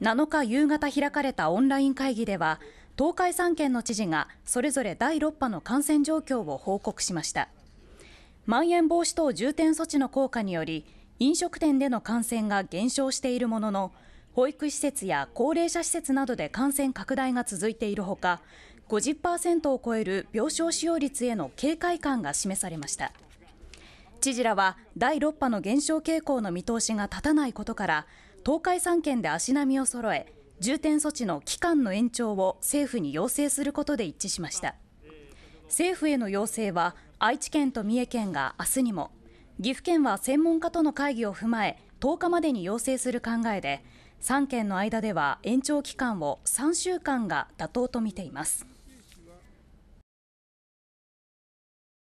7日夕方開かれたオンライン会議では東海3県の知事がそれぞれ第6波の感染状況を報告しましたまん延防止等重点措置の効果により飲食店での感染が減少しているものの保育施設や高齢者施設などで感染拡大が続いているほか50%を超える病床使用率への警戒感が示されました知事らは第6波の減少傾向の見通しが立たないことから東海3県で足並みを揃え重点措置の期間の延長を政府に要請することで一致しました政府への要請は愛知県と三重県が明日にも岐阜県は専門家との会議を踏まえ10日までに要請する考えで3県の間では延長期間を3週間が妥当と見ています